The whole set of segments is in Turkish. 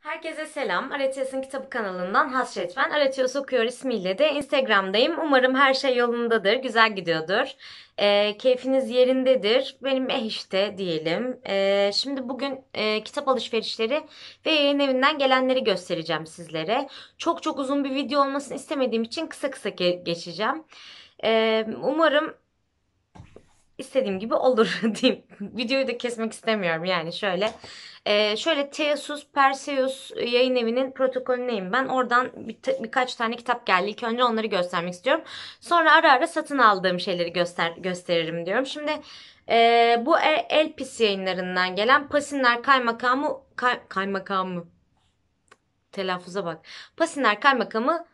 Herkese selam. Aretes'in kitabı kanalından Hasret ben. Aretios Okuyor ismiyle de Instagram'dayım. Umarım her şey yolundadır, güzel gidiyordur. E, keyfiniz yerindedir. Benim eh işte diyelim. E, şimdi bugün e, kitap alışverişleri ve yayın evinden gelenleri göstereceğim sizlere. Çok çok uzun bir video olmasını istemediğim için kısa kısa geçeceğim. E, umarım istediğim gibi olur diyeyim. Videoyu da kesmek istemiyorum yani şöyle. Ee, şöyle Theosus Perseus yayın evinin protokolüneyim ben. Oradan bir, birkaç tane kitap geldi. İlk önce onları göstermek istiyorum. Sonra ara ara satın aldığım şeyleri göster gösteririm diyorum. Şimdi e, bu e, Elpis yayınlarından gelen Pasinler Kaymakamı kay, Kaymakamı telaffuza bak. Pasinler Kaymakamı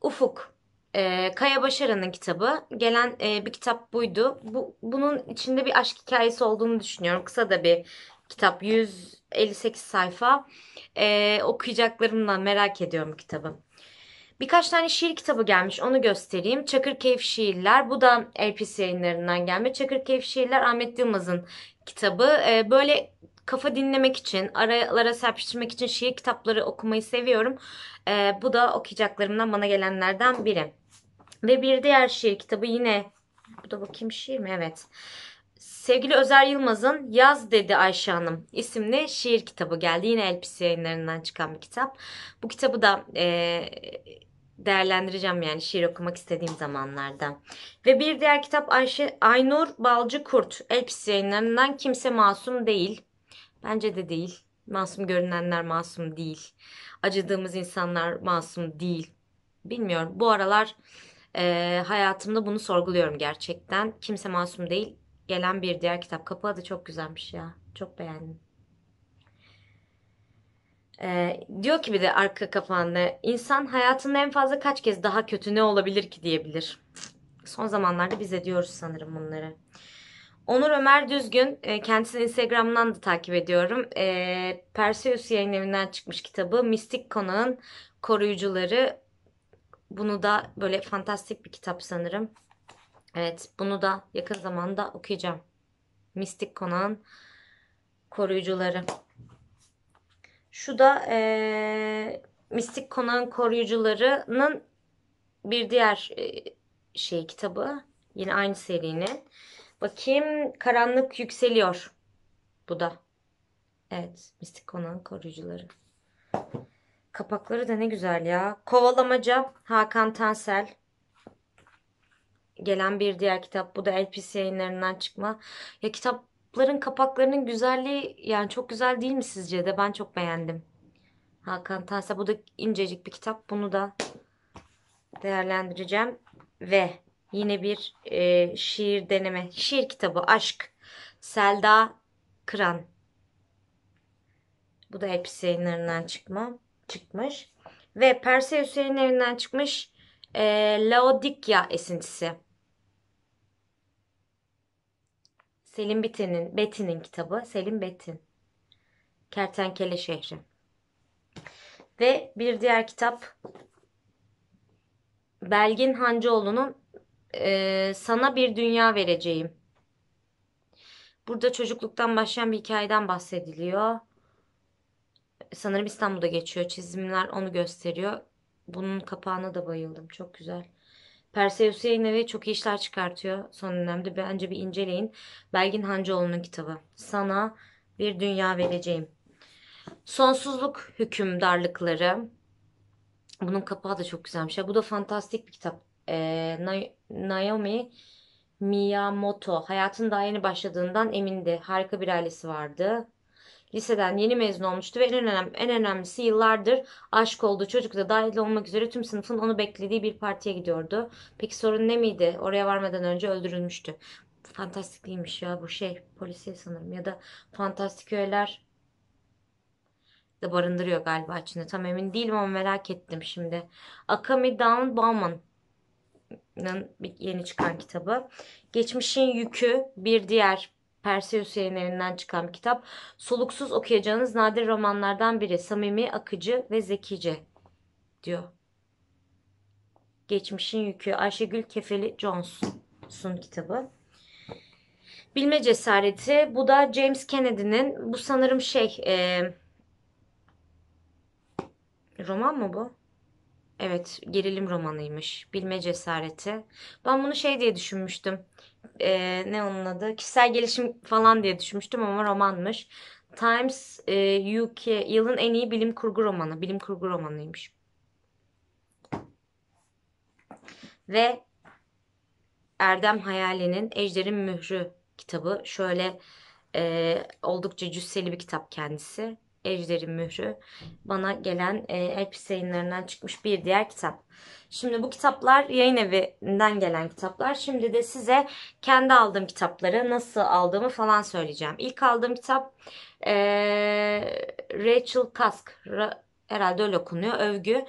Ufuk e, ee, Kaya Başaran'ın kitabı. Gelen e, bir kitap buydu. Bu, bunun içinde bir aşk hikayesi olduğunu düşünüyorum. Kısa da bir kitap. 158 sayfa. E, ee, okuyacaklarımdan merak ediyorum kitabı. Birkaç tane şiir kitabı gelmiş onu göstereyim. Çakırkeyif Şiirler bu da Elpis yayınlarından gelme. Çakırkeyif Şiirler Ahmet Yılmaz'ın kitabı. Ee, böyle kafa dinlemek için, aralara serpiştirmek için şiir kitapları okumayı seviyorum. Ee, bu da okuyacaklarımdan bana gelenlerden biri. Ve bir diğer şiir kitabı yine bu da bakayım şiir mi? Evet. Sevgili Özer Yılmaz'ın Yaz Dedi Ayşe Hanım isimli şiir kitabı geldi. Yine Elpis yayınlarından çıkan bir kitap. Bu kitabı da e, değerlendireceğim yani şiir okumak istediğim zamanlarda. Ve bir diğer kitap Ayşe Aynur Balcı Kurt. Elpis yayınlarından Kimse Masum Değil. Bence de değil. Masum görünenler masum değil. Acıdığımız insanlar masum değil. Bilmiyorum. Bu aralar e, hayatımda bunu sorguluyorum gerçekten. Kimse masum değil. Gelen bir diğer kitap. Kapağı da çok güzelmiş ya. Çok beğendim. E, diyor ki bir de arka kapağında insan hayatında en fazla kaç kez daha kötü ne olabilir ki diyebilir. Son zamanlarda biz ediyoruz sanırım bunları. Onur Ömer Düzgün, e, kendisini Instagram'dan da takip ediyorum. E, Perseus yayın evinden çıkmış kitabı Mistik Konağın Koruyucuları bunu da böyle fantastik bir kitap sanırım. Evet bunu da yakın zamanda okuyacağım. Mistik Konağın Koruyucuları. Şu da e, Mistik Konağın Koruyucuları'nın bir diğer e, şey kitabı. Yine aynı serinin. Bakayım Karanlık Yükseliyor. Bu da. Evet Mistik Konağın Koruyucuları. Kapakları da ne güzel ya. Kovalamaca Hakan Tansel. Gelen bir diğer kitap. Bu da LPC yayınlarından çıkma. Ya kitapların kapaklarının güzelliği yani çok güzel değil mi sizce de? Ben çok beğendim. Hakan Tansel. Bu da incecik bir kitap. Bunu da değerlendireceğim. Ve yine bir e, şiir deneme. Şiir kitabı Aşk. Selda Kıran. Bu da elbise yayınlarından çıkma çıkmış. Ve Perseus'un evinden çıkmış e, Laodikya esintisi. Selim Bitin'in, Betin'in kitabı. Selim Betin. Kertenkele Şehri. Ve bir diğer kitap Belgin Hancıoğlu'nun e, Sana Bir Dünya Vereceğim. Burada çocukluktan başlayan bir hikayeden bahsediliyor sanırım İstanbul'da geçiyor. Çizimler onu gösteriyor. Bunun kapağına da bayıldım. Çok güzel. Perseus Yayın Evi çok iyi işler çıkartıyor son dönemde. Bence bir inceleyin. Belgin Hancıoğlu'nun kitabı. Sana bir dünya vereceğim. Sonsuzluk hükümdarlıkları. Bunun kapağı da çok güzelmiş. Bu da fantastik bir kitap. Ee, Naomi Miyamoto hayatın daha yeni başladığından emindi. Harika bir ailesi vardı liseden yeni mezun olmuştu ve en, önemli, en önemlisi yıllardır aşık olduğu çocuk da dahil olmak üzere tüm sınıfın onu beklediği bir partiye gidiyordu. Peki sorun ne miydi? Oraya varmadan önce öldürülmüştü. Fantastikliymiş ya bu şey polisiye sanırım ya da fantastik öğeler de barındırıyor galiba içinde. Tam emin değilim ama merak ettim şimdi. Akami Down Bauman yeni çıkan kitabı. Geçmişin Yükü bir diğer Perseus yayınlarından çıkan bir kitap. Soluksuz okuyacağınız nadir romanlardan biri. Samimi, akıcı ve zekice diyor. Geçmişin Yükü Ayşegül Kefeli Jones'un kitabı. Bilme Cesareti. Bu da James Kennedy'nin bu sanırım şey e, roman mı bu? Evet gerilim romanıymış. Bilme cesareti. Ben bunu şey diye düşünmüştüm. Ee, ne onun adı? Kişisel gelişim falan diye düşünmüştüm ama romanmış. Times e, UK yılın en iyi bilim kurgu romanı. Bilim kurgu romanıymış. Ve Erdem Hayali'nin Ejder'in Mührü kitabı. Şöyle e, oldukça cüsseli bir kitap kendisi. Ejder'in Mührü bana gelen e, Elpis yayınlarından çıkmış bir diğer kitap. Şimdi bu kitaplar yayın evinden gelen kitaplar. Şimdi de size kendi aldığım kitapları nasıl aldığımı falan söyleyeceğim. İlk aldığım kitap e, Rachel Kask. Ra, herhalde öyle okunuyor. Övgü.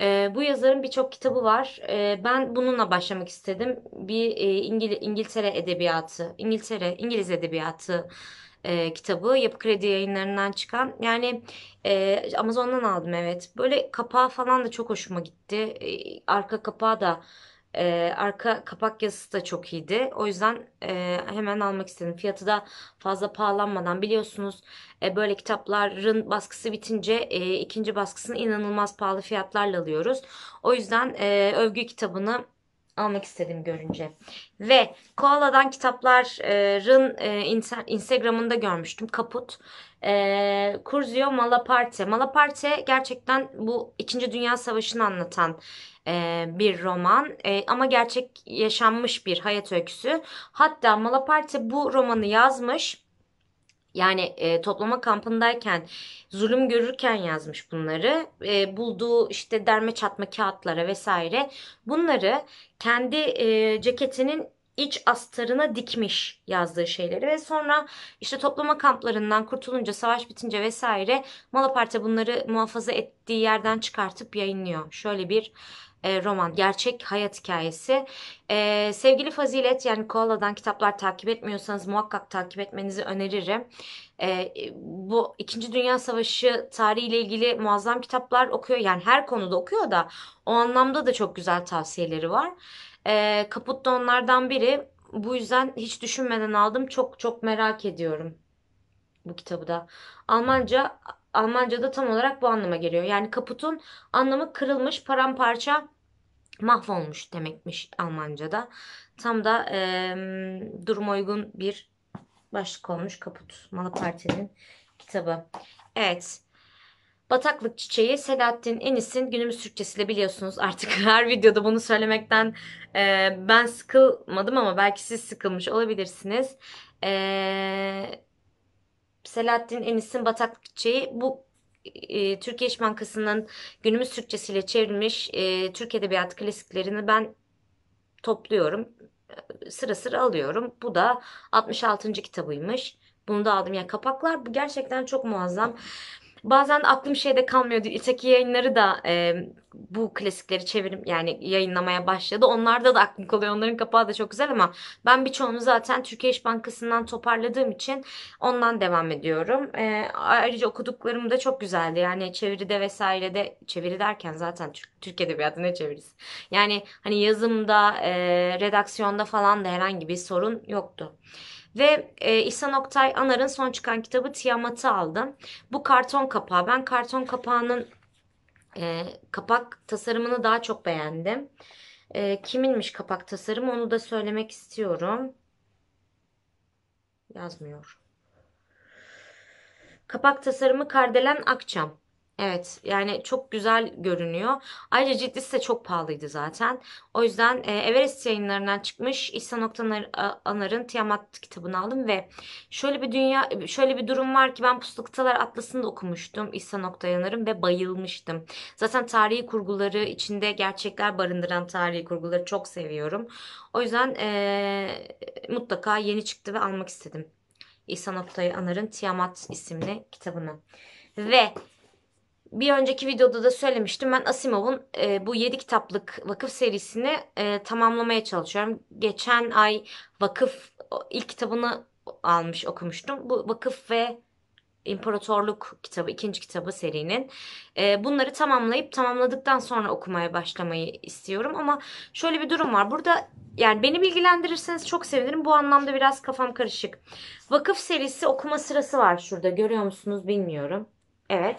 E, bu yazarın birçok kitabı var. E, ben bununla başlamak istedim. Bir e, İngil İngiltere edebiyatı, İngiltere, İngiliz edebiyatı e, kitabı. Yapı Kredi yayınlarından çıkan. Yani e, Amazon'dan aldım evet. Böyle kapağı falan da çok hoşuma gitti. E, arka kapağı da e, arka kapak yazısı da çok iyiydi. O yüzden e, hemen almak istedim. Fiyatı da fazla pahalanmadan biliyorsunuz e, böyle kitapların baskısı bitince e, ikinci baskısını inanılmaz pahalı fiyatlarla alıyoruz. O yüzden e, övgü kitabını almak istedim görünce. Ve Koala'dan kitapların e, Instagram'ında görmüştüm. Kaput. E, Curzio Malaparte. Malaparte gerçekten bu 2. Dünya Savaşı'nı anlatan e, bir roman e, ama gerçek yaşanmış bir hayat öyküsü. Hatta Malaparte bu romanı yazmış yani e, toplama kampındayken zulüm görürken yazmış bunları. E, bulduğu işte derme çatma kağıtlara vesaire. Bunları kendi e, ceketinin iç astarına dikmiş yazdığı şeyleri ve sonra işte toplama kamplarından kurtulunca savaş bitince vesaire Malaparte bunları muhafaza ettiği yerden çıkartıp yayınlıyor. Şöyle bir e, roman, gerçek hayat hikayesi. E, sevgili Fazilet yani Koala'dan kitaplar takip etmiyorsanız muhakkak takip etmenizi öneririm. E, bu İkinci Dünya Savaşı tarihiyle ilgili muazzam kitaplar okuyor. Yani her konuda okuyor da o anlamda da çok güzel tavsiyeleri var. E, Kaput da onlardan biri. Bu yüzden hiç düşünmeden aldım. Çok çok merak ediyorum bu kitabı da. Almanca Almanca'da tam olarak bu anlama geliyor. Yani kaputun anlamı kırılmış, paramparça, mahvolmuş demekmiş Almanca'da. Tam da e, duruma uygun bir başlık olmuş kaput. Malaparte'nin kitabı. Evet. Bataklık Çiçeği Selahattin Enis'in günümüz Türkçesiyle biliyorsunuz artık her videoda bunu söylemekten e, ben sıkılmadım ama belki siz sıkılmış olabilirsiniz. E, Selahattin Enis'in Bataklık Çiçeği bu e, Türkiye İş Bankası'nın günümüz Türkçesiyle çevrilmiş e, Türk Edebiyatı klasiklerini ben topluyorum. E, sıra sıra alıyorum. Bu da 66. kitabıymış. Bunu da aldım. Yani kapaklar bu gerçekten çok muazzam. Bazen aklım şeyde kalmıyordu. İtaki yayınları da e, bu klasikleri çevirim yani yayınlamaya başladı. Onlarda da aklım kalıyor. Onların kapağı da çok güzel ama ben birçoğunu zaten Türkiye İş Bankası'ndan toparladığım için ondan devam ediyorum. E, ayrıca okuduklarım da çok güzeldi. Yani çeviride vesairede çeviri derken zaten Türk, Türk Edebiyatı ne çevirisi? Yani hani yazımda, e, redaksiyonda falan da herhangi bir sorun yoktu. Ve e, İhsan Oktay Anar'ın son çıkan kitabı Tiamat'ı aldım. Bu karton kapağı. Ben karton kapağının e, kapak tasarımını daha çok beğendim. E, kiminmiş kapak tasarımı onu da söylemek istiyorum. Yazmıyor. Kapak tasarımı Kardelen Akçam. Evet yani çok güzel görünüyor. Ayrıca ciddisi de çok pahalıydı zaten. O yüzden e, Everest yayınlarından çıkmış İhsan Oktan Anar'ın Tiamat kitabını aldım ve şöyle bir dünya şöyle bir durum var ki ben Puslu Kıtalar Atlası'nı da okumuştum İhsan Oktan Anar'ın ve bayılmıştım. Zaten tarihi kurguları içinde gerçekler barındıran tarihi kurguları çok seviyorum. O yüzden e, mutlaka yeni çıktı ve almak istedim. İhsan Oktay Anar'ın Tiamat isimli kitabını. Ve bir önceki videoda da söylemiştim. Ben Asimov'un e, bu 7 kitaplık vakıf serisini e, tamamlamaya çalışıyorum. Geçen ay vakıf ilk kitabını almış okumuştum. Bu vakıf ve İmparatorluk kitabı, ikinci kitabı serinin. E, bunları tamamlayıp tamamladıktan sonra okumaya başlamayı istiyorum. Ama şöyle bir durum var. Burada yani beni bilgilendirirseniz çok sevinirim. Bu anlamda biraz kafam karışık. Vakıf serisi okuma sırası var şurada. Görüyor musunuz bilmiyorum. Evet.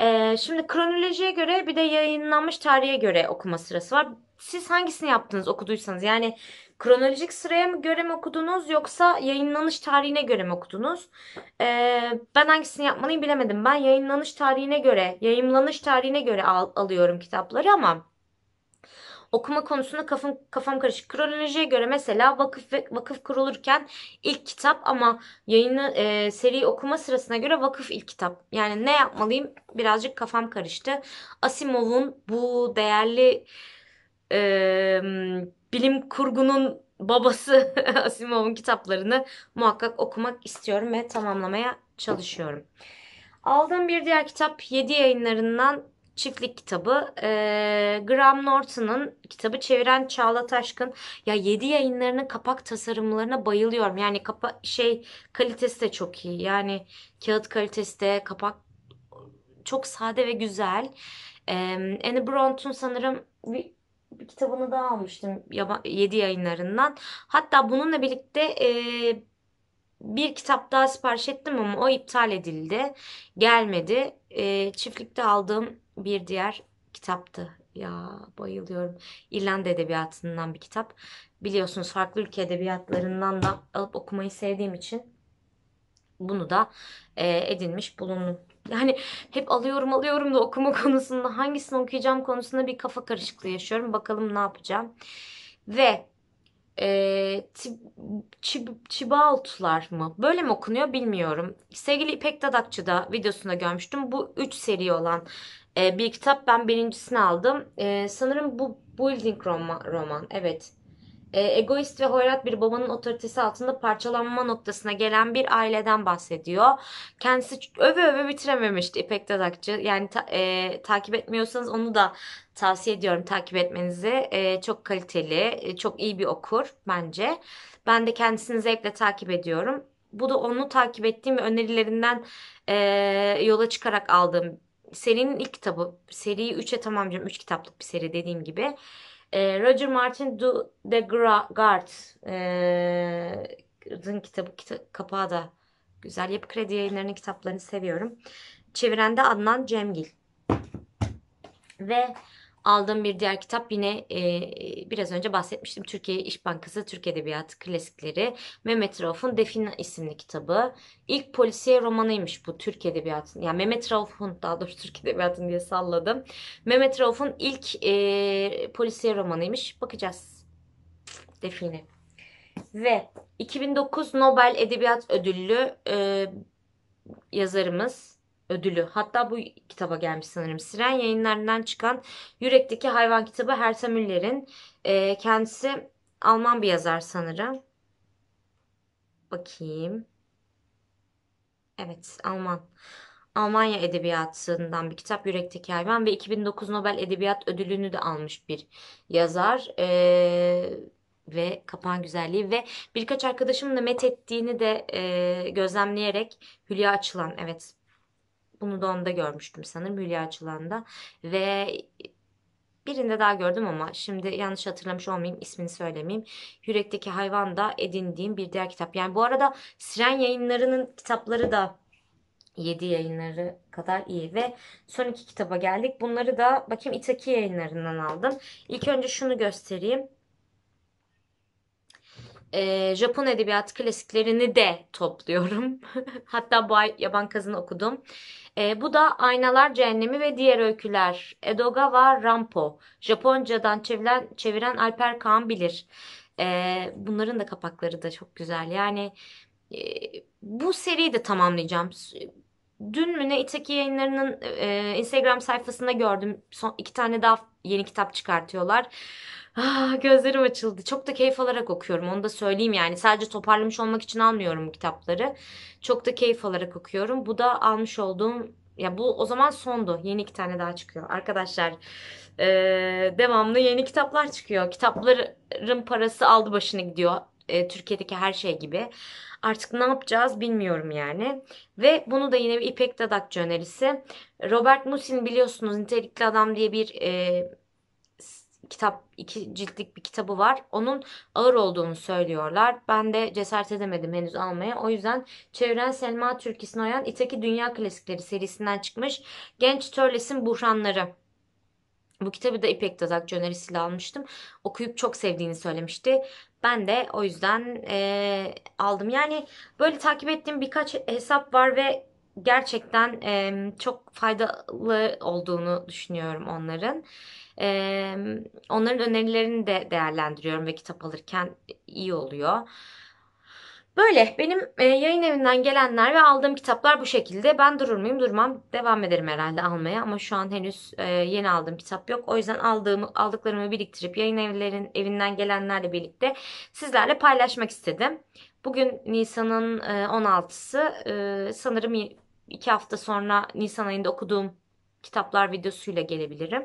Ee, şimdi kronolojiye göre bir de yayınlanmış tarihe göre okuma sırası var. Siz hangisini yaptınız okuduysanız? Yani kronolojik sıraya mı göre mi okudunuz yoksa yayınlanış tarihine göre mi okudunuz? Ee, ben hangisini yapmalıyım bilemedim. Ben yayınlanış tarihine göre, yayımlanış tarihine göre al alıyorum kitapları ama okuma konusunda kafam, kafam karışık. Kronolojiye göre mesela vakıf vakıf kurulurken ilk kitap ama yayını e, seri okuma sırasına göre vakıf ilk kitap. Yani ne yapmalıyım birazcık kafam karıştı. Asimov'un bu değerli e, bilim kurgunun babası Asimov'un kitaplarını muhakkak okumak istiyorum ve tamamlamaya çalışıyorum. Aldığım bir diğer kitap 7 yayınlarından çiftlik kitabı. E, Graham Norton'un kitabı çeviren Çağla Taşkın. Ya 7 yayınlarının kapak tasarımlarına bayılıyorum. Yani kapa şey kalitesi de çok iyi. Yani kağıt kalitesi de kapak çok sade ve güzel. E, Anne Bront'un sanırım bir, bir kitabını daha almıştım 7 yayınlarından. Hatta bununla birlikte e, bir kitap daha sipariş ettim ama o iptal edildi. Gelmedi. E, çiftlikte aldığım bir diğer kitaptı. Ya bayılıyorum. İrlanda Edebiyatı'ndan bir kitap. Biliyorsunuz farklı ülke edebiyatlarından da alıp okumayı sevdiğim için bunu da e, edinmiş bulundum. Yani hep alıyorum alıyorum da okuma konusunda hangisini okuyacağım konusunda bir kafa karışıklığı yaşıyorum. Bakalım ne yapacağım. Ve e, çib, mı? Böyle mi okunuyor bilmiyorum. Sevgili İpek Dadakçı da videosunda görmüştüm. Bu 3 seri olan e, bir kitap. Ben birincisini aldım. E, sanırım bu Building Roma, roman. Evet e, egoist ve hoyrat bir babanın otoritesi altında parçalanma noktasına gelen bir aileden bahsediyor. Kendisi öve öve bitirememişti İpek Dadakçı. Yani ta, e, takip etmiyorsanız onu da tavsiye ediyorum takip etmenizi. E, çok kaliteli, e, çok iyi bir okur bence. Ben de kendisini zevkle takip ediyorum. Bu da onu takip ettiğim ve önerilerinden e, yola çıkarak aldığım serinin ilk kitabı. Seriyi 3'e tamamlayacağım. 3 kitaplık bir seri dediğim gibi. Ee, Roger Martin Du de Gard'ın ee, e, kitabı kita, kapağı da güzel. Yapı Kredi yayınlarının kitaplarını seviyorum. Çeviren de Adnan Cemgil. Ve aldığım bir diğer kitap yine e, biraz önce bahsetmiştim. Türkiye İş Bankası Türk Edebiyatı Klasikleri. Mehmet Rauf'un Defina isimli kitabı. İlk polisiye romanıymış bu Türk Edebiyatı'nın. Yani Mehmet Rauf'un daha doğrusu Türk Edebiyatı'nın diye salladım. Mehmet Rauf'un ilk e, polisiye romanıymış. Bakacağız. Define. Ve 2009 Nobel Edebiyat Ödüllü e, yazarımız ödülü. Hatta bu kitaba gelmiş sanırım. Siren yayınlarından çıkan Yürekteki Hayvan kitabı Herta Müller'in. E, kendisi Alman bir yazar sanırım. Bakayım. Evet Alman. Almanya Edebiyatı'ndan bir kitap Yürekteki Hayvan ve 2009 Nobel Edebiyat Ödülünü de almış bir yazar. Ee, ve kapan güzelliği ve birkaç arkadaşımın da met ettiğini de e, gözlemleyerek Hülya Açılan evet bunu da onda görmüştüm sanırım Hülya Çılan'da. Ve birinde daha gördüm ama şimdi yanlış hatırlamış olmayayım ismini söylemeyeyim. Yürekteki Hayvan da edindiğim bir diğer kitap. Yani bu arada Siren yayınlarının kitapları da 7 yayınları kadar iyi ve son iki kitaba geldik. Bunları da bakayım İtaki yayınlarından aldım. İlk önce şunu göstereyim. Ee, Japon edebiyat klasiklerini de topluyorum. Hatta bu ay Yaban Kazı'nı okudum. E, bu da Aynalar Cehennemi ve Diğer Öyküler. Edogawa Rampo. Japoncadan çeviren, çeviren Alper Kaan Bilir. E, bunların da kapakları da çok güzel. Yani e, bu seriyi de tamamlayacağım. Dün mü ne İtaki yayınlarının e, Instagram sayfasında gördüm. Son iki tane daha yeni kitap çıkartıyorlar. Ah, gözlerim açıldı. Çok da keyif alarak okuyorum. Onu da söyleyeyim yani. Sadece toparlamış olmak için almıyorum bu kitapları. Çok da keyif alarak okuyorum. Bu da almış olduğum ya bu o zaman sondu. Yeni iki tane daha çıkıyor. Arkadaşlar e, devamlı yeni kitaplar çıkıyor. Kitapların parası aldı başını gidiyor. E, Türkiye'deki her şey gibi. Artık ne yapacağız bilmiyorum yani. Ve bunu da yine bir İpek Dadakçı önerisi. Robert Musil biliyorsunuz Nitelikli Adam diye bir e, kitap iki ciltlik bir kitabı var. Onun ağır olduğunu söylüyorlar. Ben de cesaret edemedim henüz almaya. O yüzden çeviren Selma Türkis'in oyan İtaki Dünya Klasikleri serisinden çıkmış Genç Törles'in Buhranları. Bu kitabı da İpek Tazakçı önerisiyle almıştım. Okuyup çok sevdiğini söylemişti. Ben de o yüzden e, aldım. Yani böyle takip ettiğim birkaç hesap var ve gerçekten e, çok faydalı olduğunu düşünüyorum onların. E, onların önerilerini de değerlendiriyorum ve kitap alırken iyi oluyor. Böyle benim e, yayın evinden gelenler ve aldığım kitaplar bu şekilde. Ben durur muyum? Durmam. Devam ederim herhalde almaya ama şu an henüz e, yeni aldığım kitap yok. O yüzden aldığımı aldıklarımı biriktirip yayın evlerin evinden gelenlerle birlikte sizlerle paylaşmak istedim. Bugün Nisan'ın 16'sı. E, e, sanırım iki hafta sonra Nisan ayında okuduğum kitaplar videosuyla gelebilirim.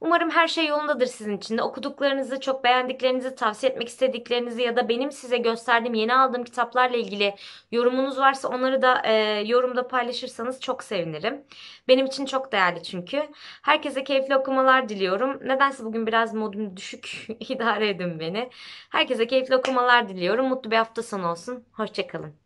Umarım her şey yolundadır sizin için de. Okuduklarınızı, çok beğendiklerinizi, tavsiye etmek istediklerinizi ya da benim size gösterdiğim yeni aldığım kitaplarla ilgili yorumunuz varsa onları da e, yorumda paylaşırsanız çok sevinirim. Benim için çok değerli çünkü. Herkese keyifli okumalar diliyorum. Nedense bugün biraz modum düşük. idare edin beni. Herkese keyifli okumalar diliyorum. Mutlu bir hafta sonu olsun. Hoşçakalın.